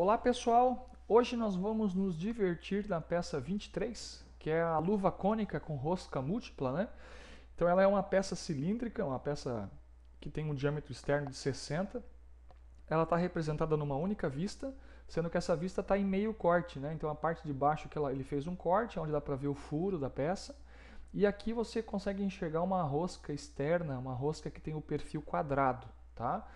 Olá pessoal, hoje nós vamos nos divertir na peça 23, que é a luva cônica com rosca múltipla, né? Então ela é uma peça cilíndrica, uma peça que tem um diâmetro externo de 60. Ela está representada numa única vista, sendo que essa vista está em meio corte, né? Então a parte de baixo que ela, ele fez um corte, onde dá para ver o furo da peça. E aqui você consegue enxergar uma rosca externa, uma rosca que tem o perfil quadrado, tá?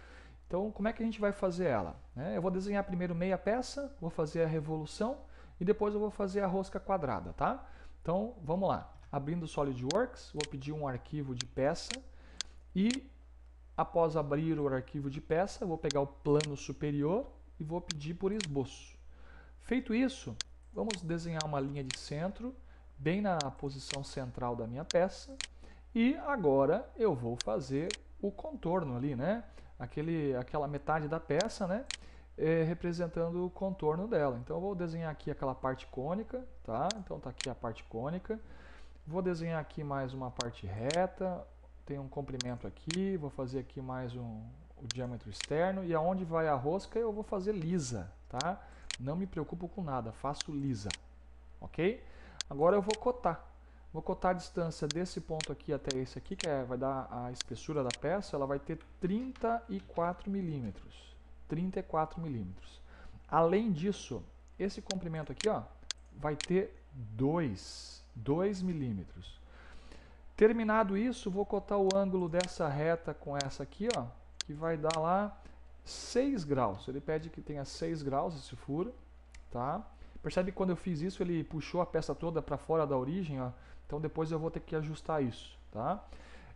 Então, como é que a gente vai fazer ela? Né? Eu vou desenhar primeiro meia peça, vou fazer a revolução e depois eu vou fazer a rosca quadrada, tá? Então, vamos lá. Abrindo o SolidWorks, vou pedir um arquivo de peça e após abrir o arquivo de peça, vou pegar o plano superior e vou pedir por esboço. Feito isso, vamos desenhar uma linha de centro bem na posição central da minha peça e agora eu vou fazer o contorno ali, né? aquele, aquela metade da peça, né? É, representando o contorno dela. Então eu vou desenhar aqui aquela parte cônica, tá? Então tá aqui a parte cônica. Vou desenhar aqui mais uma parte reta, tem um comprimento aqui, vou fazer aqui mais um o diâmetro externo e aonde vai a rosca eu vou fazer lisa, tá? Não me preocupo com nada, faço lisa, ok? Agora eu vou cotar. Vou cotar a distância desse ponto aqui até esse aqui, que é, vai dar a espessura da peça, ela vai ter 34 milímetros. 34 milímetros. Além disso, esse comprimento aqui ó, vai ter 2, 2 milímetros. Terminado isso, vou cotar o ângulo dessa reta com essa aqui, ó, que vai dar lá 6 graus. Ele pede que tenha 6 graus esse furo, tá? Percebe que quando eu fiz isso, ele puxou a peça toda para fora da origem, ó então depois eu vou ter que ajustar isso, tá?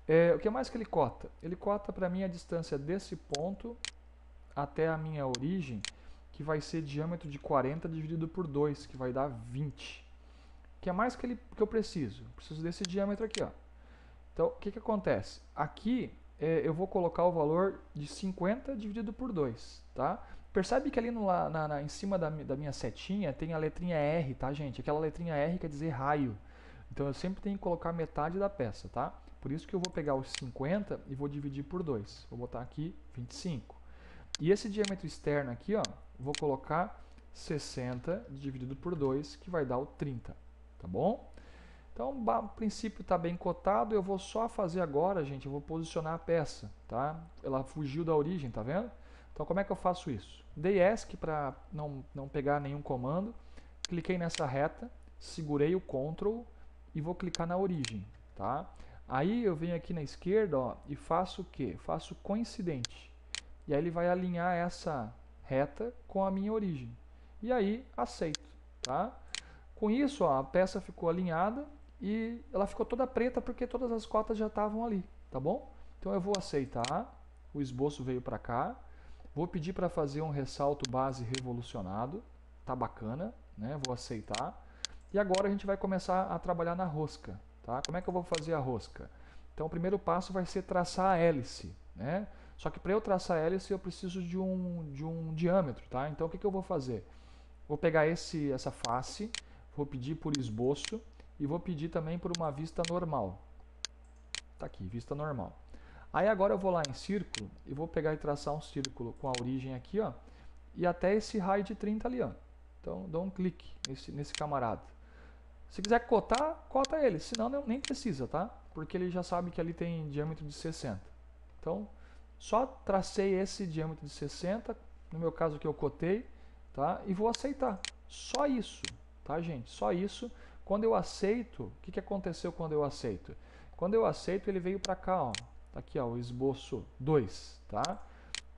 É, o que mais que ele cota? Ele cota para mim a distância desse ponto até a minha origem, que vai ser diâmetro de 40 dividido por 2, que vai dar 20. Que é mais que, ele, que eu preciso. Eu preciso desse diâmetro aqui, ó. Então, o que, que acontece? Aqui é, eu vou colocar o valor de 50 dividido por 2, tá? Percebe que ali no, na, na, em cima da, da minha setinha tem a letrinha R, tá, gente? Aquela letrinha R quer dizer raio. Então eu sempre tenho que colocar metade da peça, tá? Por isso que eu vou pegar os 50 e vou dividir por 2. Vou botar aqui 25. E esse diâmetro externo aqui, ó, vou colocar 60 dividido por 2, que vai dar o 30, tá bom? Então, o princípio está bem cotado, eu vou só fazer agora, gente, eu vou posicionar a peça, tá? Ela fugiu da origem, tá vendo? Então, como é que eu faço isso? Dei ESC para não, não pegar nenhum comando, cliquei nessa reta, segurei o CTRL e vou clicar na origem, tá? Aí eu venho aqui na esquerda, ó, e faço o quê? Faço coincidente. E aí ele vai alinhar essa reta com a minha origem. E aí aceito, tá? Com isso, ó, a peça ficou alinhada e ela ficou toda preta porque todas as cotas já estavam ali, tá bom? Então eu vou aceitar, o esboço veio para cá, vou pedir para fazer um ressalto base revolucionado, tá bacana, né? Vou aceitar. E agora a gente vai começar a trabalhar na rosca. Tá? Como é que eu vou fazer a rosca? Então o primeiro passo vai ser traçar a hélice. Né? Só que para eu traçar a hélice eu preciso de um, de um diâmetro. Tá? Então o que, que eu vou fazer? Vou pegar esse, essa face, vou pedir por esboço e vou pedir também por uma vista normal. Está aqui, vista normal. Aí agora eu vou lá em círculo e vou pegar e traçar um círculo com a origem aqui, ó, e até esse raio de 30 ali, ó. Então dou um clique nesse, nesse camarada. Se quiser cotar, cota ele. Senão não, nem precisa, tá? Porque ele já sabe que ali tem diâmetro de 60. Então, só tracei esse diâmetro de 60, no meu caso que eu cotei, tá? E vou aceitar. Só isso, tá, gente? Só isso. Quando eu aceito, o que, que aconteceu quando eu aceito? Quando eu aceito, ele veio para cá, ó. Tá aqui, ó, o esboço 2, tá?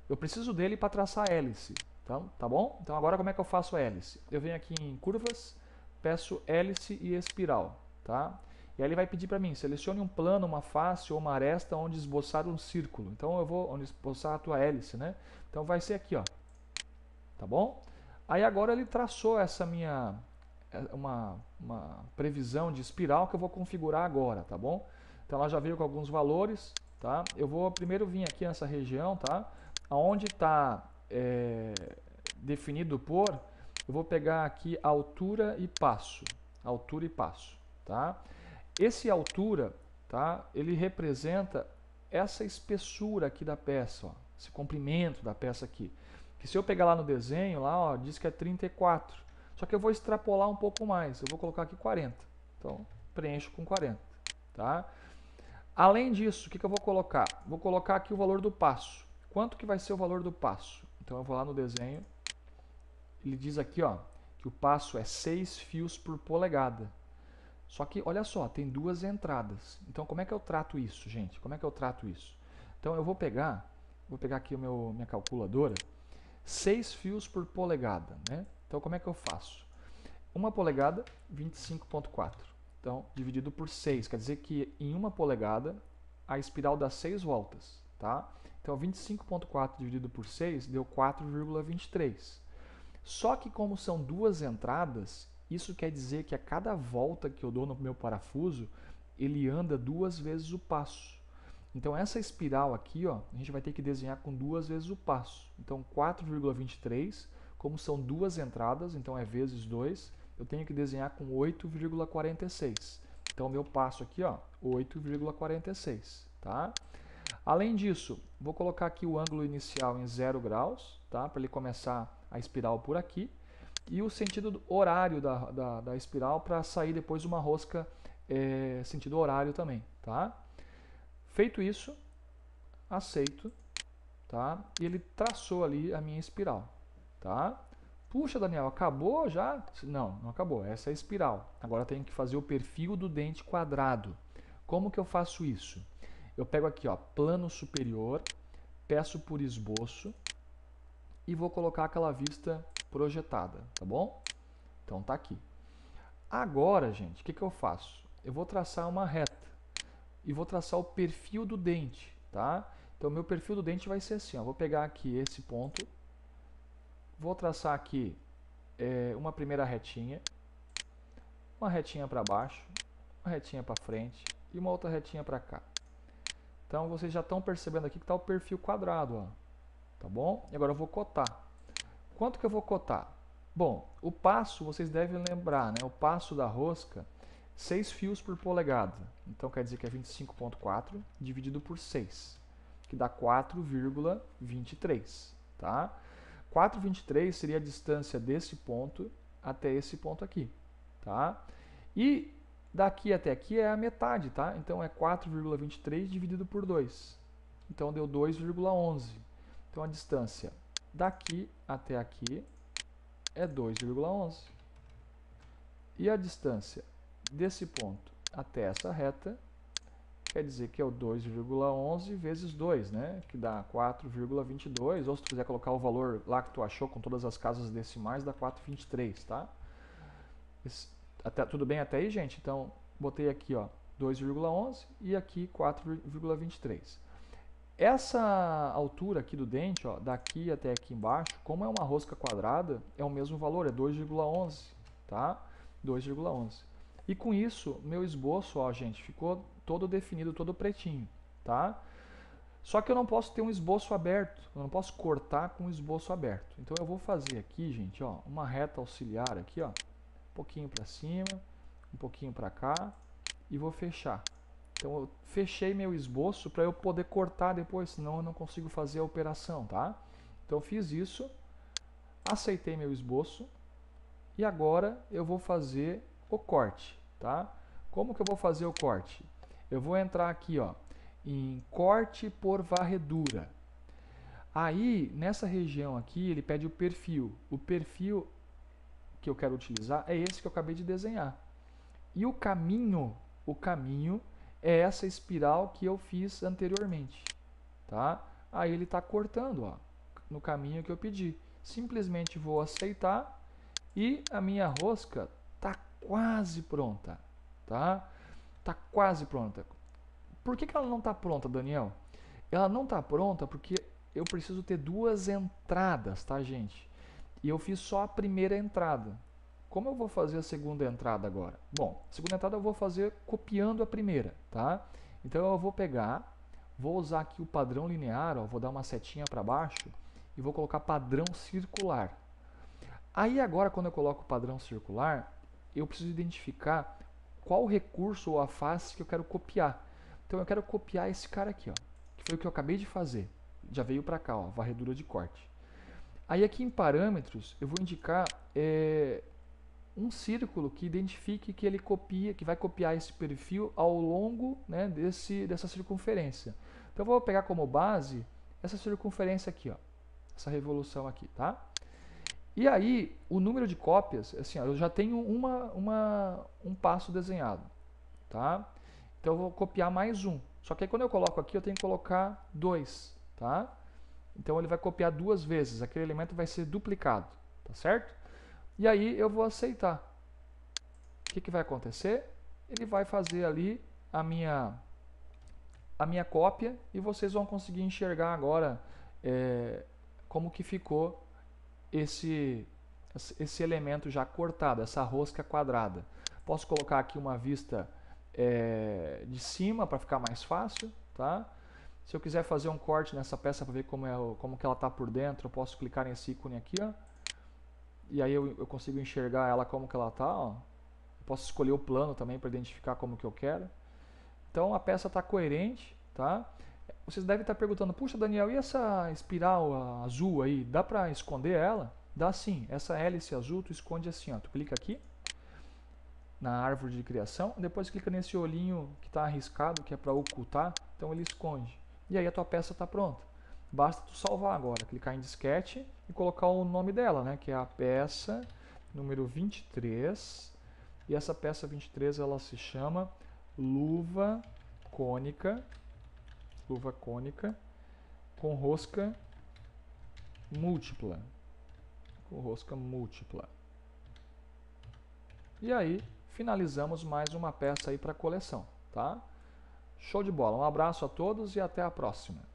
Eu preciso dele para traçar a hélice, tá? tá bom? Então agora como é que eu faço a hélice? Eu venho aqui em curvas, peço hélice e espiral, tá? E aí ele vai pedir para mim, selecione um plano, uma face ou uma aresta onde esboçar um círculo. Então eu vou onde esboçar a tua hélice, né? Então vai ser aqui, ó. Tá bom? Aí agora ele traçou essa minha é, uma, uma previsão de espiral que eu vou configurar agora, tá bom? Então ela já veio com alguns valores, tá? Eu vou primeiro vir aqui nessa região, tá? Aonde está é, definido por, eu vou pegar aqui altura e passo, altura e passo, tá? Esse altura, tá? Ele representa essa espessura aqui da peça, ó, esse comprimento da peça aqui. Que se eu pegar lá no desenho, lá, ó, diz que é 34. Só que eu vou extrapolar um pouco mais, eu vou colocar aqui 40. Então, preencho com 40, tá? Além disso, o que, que eu vou colocar? Vou colocar aqui o valor do passo. Quanto que vai ser o valor do passo? Então, eu vou lá no desenho, ele diz aqui ó, que o passo é 6 fios por polegada. Só que, olha só, tem duas entradas. Então, como é que eu trato isso, gente? Como é que eu trato isso? Então, eu vou pegar, vou pegar aqui o meu, minha calculadora, 6 fios por polegada, né? Então, como é que eu faço? Uma polegada, 25.4. Então, dividido por 6, quer dizer que em uma polegada, a espiral dá 6 voltas, tá? Então, 25.4 dividido por 6 deu 4,23. Só que como são duas entradas, isso quer dizer que a cada volta que eu dou no meu parafuso, ele anda duas vezes o passo. Então essa espiral aqui, ó, a gente vai ter que desenhar com duas vezes o passo. Então 4,23, como são duas entradas, então é vezes 2, eu tenho que desenhar com 8,46. Então meu passo aqui, ó, 8,46, tá? Além disso, vou colocar aqui o ângulo inicial em 0 graus, tá? Para ele começar a espiral por aqui, e o sentido horário da, da, da espiral para sair depois uma rosca é, sentido horário também, tá? Feito isso, aceito, tá? E ele traçou ali a minha espiral, tá? Puxa, Daniel, acabou já? Não, não acabou. Essa é a espiral. Agora tenho que fazer o perfil do dente quadrado. Como que eu faço isso? Eu pego aqui, ó, plano superior, peço por esboço, e vou colocar aquela vista projetada, tá bom? Então tá aqui. Agora, gente, o que, que eu faço? Eu vou traçar uma reta e vou traçar o perfil do dente, tá? Então meu perfil do dente vai ser assim, ó. vou pegar aqui esse ponto, vou traçar aqui é, uma primeira retinha, uma retinha para baixo, uma retinha para frente e uma outra retinha para cá. Então vocês já estão percebendo aqui que está o perfil quadrado, ó. Tá bom? E agora eu vou cotar. Quanto que eu vou cotar? Bom, o passo, vocês devem lembrar, né? O passo da rosca, 6 fios por polegada. Então quer dizer que é 25.4 dividido por 6, que dá 4,23, tá? 4,23 seria a distância desse ponto até esse ponto aqui, tá? E daqui até aqui é a metade, tá? Então é 4,23 dividido por 2. Então deu 2,11. Então a distância daqui até aqui é 2,11. E a distância desse ponto até essa reta quer dizer que é o 2,11 vezes 2, né? que dá 4,22, ou se tu quiser colocar o valor lá que tu achou com todas as casas decimais, dá 4,23, tá? até, tudo bem até aí, gente? Então, botei aqui ó 2,11 e aqui 4,23. Essa altura aqui do dente, ó, daqui até aqui embaixo, como é uma rosca quadrada, é o mesmo valor, é 2,11, tá? 2,11. E com isso, meu esboço, ó, gente, ficou todo definido, todo pretinho, tá? Só que eu não posso ter um esboço aberto, eu não posso cortar com o um esboço aberto. Então eu vou fazer aqui, gente, ó, uma reta auxiliar aqui, ó, um pouquinho para cima, um pouquinho para cá e vou fechar. Então eu fechei meu esboço para eu poder cortar depois, senão eu não consigo fazer a operação, tá? Então eu fiz isso, aceitei meu esboço e agora eu vou fazer o corte, tá? Como que eu vou fazer o corte? Eu vou entrar aqui, ó, em corte por varredura. Aí, nessa região aqui, ele pede o perfil. O perfil que eu quero utilizar é esse que eu acabei de desenhar. E o caminho, o caminho é essa espiral que eu fiz anteriormente, tá? Aí ele está cortando, ó, no caminho que eu pedi. Simplesmente vou aceitar e a minha rosca tá quase pronta, tá? Tá quase pronta. Por que, que ela não está pronta, Daniel? Ela não está pronta porque eu preciso ter duas entradas, tá, gente? E eu fiz só a primeira entrada. Como eu vou fazer a segunda entrada agora? Bom, a segunda entrada eu vou fazer copiando a primeira, tá? Então eu vou pegar, vou usar aqui o padrão linear, ó, vou dar uma setinha para baixo e vou colocar padrão circular. Aí agora quando eu coloco o padrão circular, eu preciso identificar qual recurso ou a face que eu quero copiar. Então eu quero copiar esse cara aqui, ó, que foi o que eu acabei de fazer. Já veio para cá, ó, varredura de corte. Aí aqui em parâmetros eu vou indicar é, um círculo que identifique que ele copia, que vai copiar esse perfil ao longo né, desse, dessa circunferência. Então eu vou pegar como base essa circunferência aqui, ó, essa revolução aqui, tá? E aí, o número de cópias, assim, ó, eu já tenho uma, uma, um passo desenhado, tá? Então eu vou copiar mais um. Só que aí, quando eu coloco aqui, eu tenho que colocar dois, tá? Então ele vai copiar duas vezes, aquele elemento vai ser duplicado, tá certo? E aí eu vou aceitar. O que, que vai acontecer? Ele vai fazer ali a minha, a minha cópia e vocês vão conseguir enxergar agora é, como que ficou esse, esse elemento já cortado, essa rosca quadrada. Posso colocar aqui uma vista é, de cima para ficar mais fácil, tá? Se eu quiser fazer um corte nessa peça para ver como, é, como que ela está por dentro, eu posso clicar nesse ícone aqui, ó e aí eu, eu consigo enxergar ela como que ela tá, ó. Eu posso escolher o plano também para identificar como que eu quero. Então a peça está coerente, tá? Vocês devem estar tá perguntando, puxa Daniel, e essa espiral azul aí, dá para esconder ela? Dá sim, essa hélice azul tu esconde assim, ó. tu clica aqui na árvore de criação, depois clica nesse olhinho que está arriscado, que é para ocultar, então ele esconde. E aí a tua peça está pronta. Basta tu salvar agora, clicar em disquete e colocar o nome dela, né, que é a peça número 23. E essa peça 23 ela se chama luva cônica, luva cônica com rosca múltipla. Com rosca múltipla. E aí, finalizamos mais uma peça aí para a coleção, tá? Show de bola. Um abraço a todos e até a próxima.